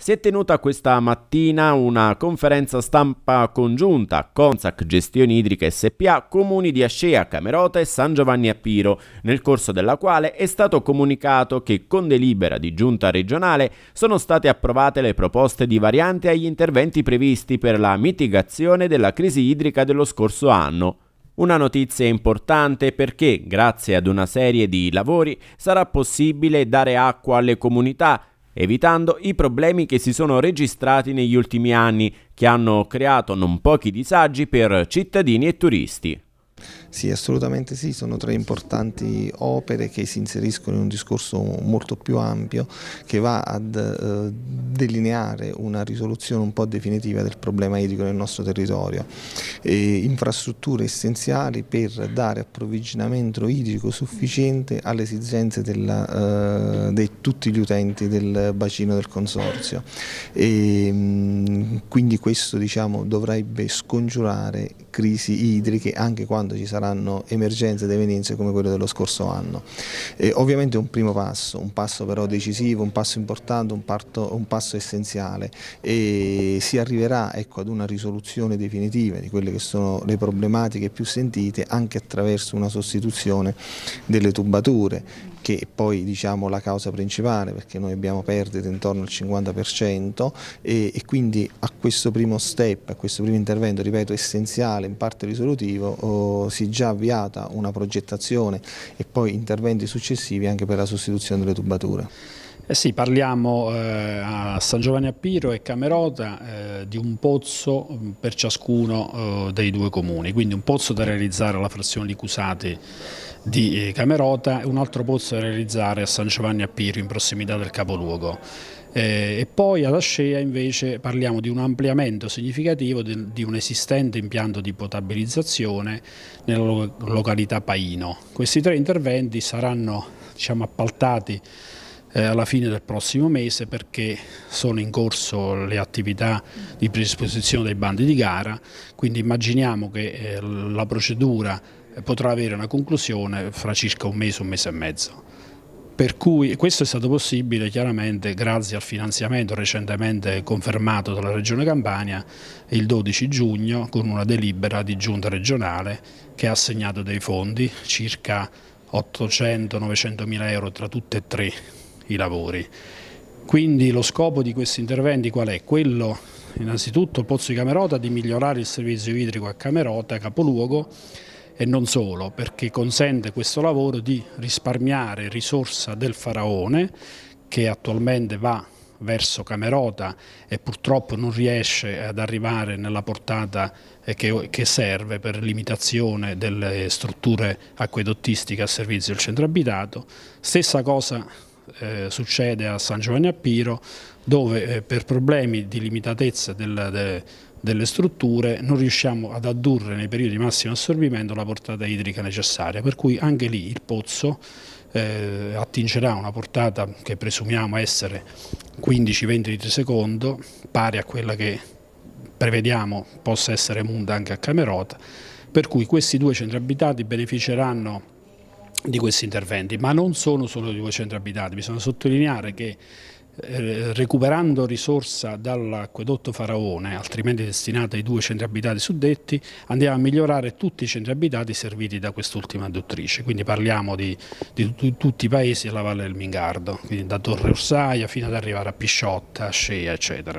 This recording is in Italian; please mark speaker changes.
Speaker 1: Si è tenuta questa mattina una conferenza stampa congiunta Consac Gestione Idrica SPA Comuni di Ascea, Camerota e San Giovanni a Piro, nel corso della quale è stato comunicato che con delibera di giunta regionale sono state approvate le proposte di variante agli interventi previsti per la mitigazione della crisi idrica dello scorso anno. Una notizia importante perché, grazie ad una serie di lavori, sarà possibile dare acqua alle comunità evitando i problemi che si sono registrati negli ultimi anni, che hanno creato non pochi disagi per cittadini e turisti.
Speaker 2: Sì, assolutamente sì, sono tre importanti opere che si inseriscono in un discorso molto più ampio che va ad eh, delineare una risoluzione un po' definitiva del problema idrico nel nostro territorio. E infrastrutture essenziali per dare approvvigionamento idrico sufficiente alle esigenze della, eh, di tutti gli utenti del bacino del consorzio. E, mm, quindi questo diciamo, dovrebbe scongiurare crisi idriche anche quando ci saranno emergenze ed evenienze come quelle dello scorso anno. E, ovviamente è un primo passo, un passo però decisivo, un passo importante, un, parto, un passo passo essenziale e si arriverà ecco, ad una risoluzione definitiva di quelle che sono le problematiche più sentite anche attraverso una sostituzione delle tubature che è poi diciamo, la causa principale perché noi abbiamo perdite intorno al 50% e, e, quindi a questo primo step, a questo primo intervento, ripeto, essenziale, in parte risolutivo, oh, si è già avviata una progettazione e poi interventi successivi anche per la sostituzione delle tubature. Eh sì, parliamo eh,
Speaker 3: a San Giovanni a Piro e Camerota eh, di un pozzo mm, per ciascuno eh, dei due comuni, quindi un pozzo da realizzare alla frazione di Cusate di eh, Camerota e un altro pozzo da realizzare a San Giovanni a Piro in prossimità del capoluogo. Eh, e poi ad Ascea invece parliamo di un ampliamento significativo di, di un esistente impianto di potabilizzazione nella lo località Paino. Questi tre interventi saranno diciamo, appaltati eh, alla fine del prossimo mese perché sono in corso le attività di predisposizione dei bandi di gara, quindi immaginiamo che eh, la procedura eh, potrà avere una conclusione fra circa un mese, un mese e mezzo. Per cui questo è stato possibile chiaramente grazie al finanziamento recentemente confermato dalla Regione Campania il 12 giugno con una delibera di giunta regionale che ha assegnato dei fondi, circa 800-900 mila euro tra tutte e tre i lavori. Quindi lo scopo di questi interventi qual è? Quello innanzitutto Pozzo di Camerota di migliorare il servizio idrico a Camerota, capoluogo e non solo, perché consente questo lavoro di risparmiare risorsa del faraone che attualmente va verso Camerota e purtroppo non riesce ad arrivare nella portata eh, che, che serve per limitazione delle strutture acquedottistiche a servizio del centro abitato. Stessa cosa eh, succede a San Giovanni a Piro dove eh, per problemi di limitatezza del, de, delle strutture non riusciamo ad addurre nei periodi di massimo assorbimento la portata idrica necessaria, per cui anche lì il pozzo eh, attingerà una portata che presumiamo essere 15-20 litri secondo, pari a quella che prevediamo possa essere munta anche a Camerota, per cui questi due centri abitati beneficeranno di questi interventi, ma non sono solo di 200 abitanti, bisogna sottolineare che eh, recuperando risorsa dall'acquedotto Faraone, altrimenti destinata ai due centri abitati suddetti, andiamo a migliorare tutti i centri abitati serviti da quest'ultima dottrice, quindi parliamo di, di, di, tutti i paesi della Valle del Mingardo, quindi da Torre Ursaia fino ad arrivare a Pisciotta, Scea, eccetera.